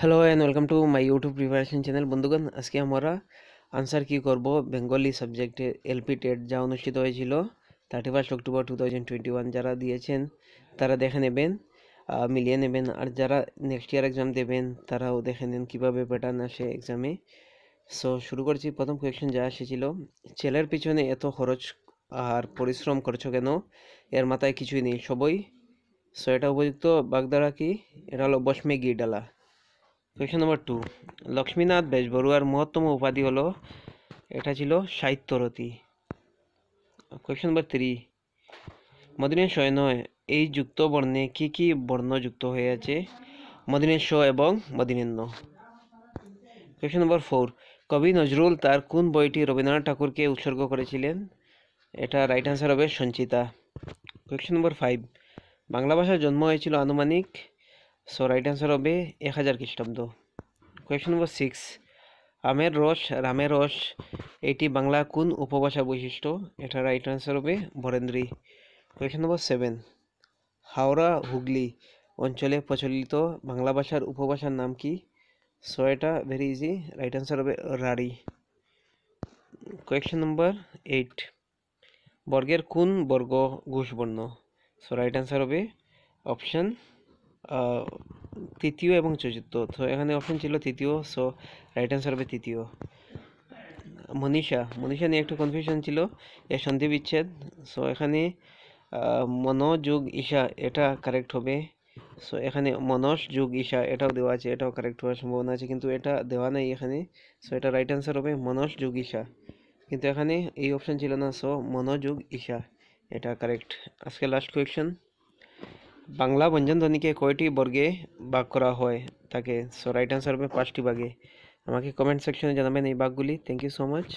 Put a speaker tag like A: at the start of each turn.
A: hello and welcome to my YouTube preparation channel বন্ধুগণ আজকে আমরা আনসার কি করব বেঙ্গলি সাবজেক্টের এলপি টেট যা অনুষ্ঠিত হয়েছিল thirty first October two thousand twenty one যারা দিয়েছেন তারা দেখে নেবেন মিলিয়ে নেবেন আর যারা নেক্সট ইয়ার এক্সাম দেবেন তারাও দেখে নেন কীভাবে প্যাটার্ন আসে এক্সামে সো শুরু করছি প্রথম কোয়েকশন যা এসেছিল ছেলের পিছনে এত খরচ আর পরিশ্রম করছো কেন এর মাথায় কিছুই নেই সবই সো এটা উপযুক্ত বাগদারা কি এটা হলো বসমে গিডালা কোয়েশন নম্বর টু লক্ষ্মীনাথ বেজবরুয়ার মহত্তম উপাধি হলো এটা ছিল সাহিত্যরতি কোয়েশন নম্বর থ্রি মদিনের শয় নয় এই যুক্ত বর্ণে কি কি বর্ণ যুক্ত হয়ে আছে মদিনের শ এবং মদিনের ন কোয়েশ্চেন নম্বর ফোর কবি নজরুল তার কোন বইটি রবীন্দ্রনাথ ঠাকুরকে উৎসর্গ করেছিলেন এটা রাইট অ্যান্সার হবে Sanchita question number five Bangla ভাষার জন্ম হয়েছিল আনুমানিক সো রাইট অ্যান্সার হবে এক হাজার খ্রিস্টাব্দ কোয়েশ্চন নম্বর সিক্স আমের রস রামের রস এটি বাংলা কোন উপভাষা বৈশিষ্ট্য এটা রাইট অ্যান্সার হবে Barendri question number seven Howrah Hooghly অঞ্চলে প্রচলিত বাংলা ভাষার উপভাষার নাম কি সো এটা ভেরি ইজি রাইট অ্যান্সার হবে রাড়ি কোয়েশ্চন নম্বর এইট বর্গের কোন বর্গ ঘুষবর্ণ সো রাইট অ্যান্সার হবে অপশন তৃতীয় এবং চতুর্থ এখানে অপশন ছিল তৃতীয় সো রাইট অ্যান্সার হবে তৃতীয় মনীষা মনীষা নিয়ে একটু কনফিউশন ছিল এ সন্ধি বিচ্ছেদ সো এখানে মনোযোগ ঈশা এটা কারেক্ট হবে সো এখানে মনস যুগ ঈশা এটাও দেওয়া আছে এটাও কারেক্ট হওয়ার সম্ভাবনা আছে কিন্তু এটা দেওয়া নাই এখানে সো এটা রাইট অ্যান্সার হবে মনস যোগ ঈশা কিন্তু এখানে এই অপশান ছিল না সো মনোযোগ ঈশা এটা কারেক্ট আজকে লাস্ট কোয়েকশন बांग्ला व्यंजन ध्वनि के কয়টি বর্গে ভাগ করা হয় তাকে সো রাইট आंसर হবে পাঁচটি ভাগে আমাকে কমেন্ট সেকশনে জানাবে এই বাগগুলি थैंक यू सो मच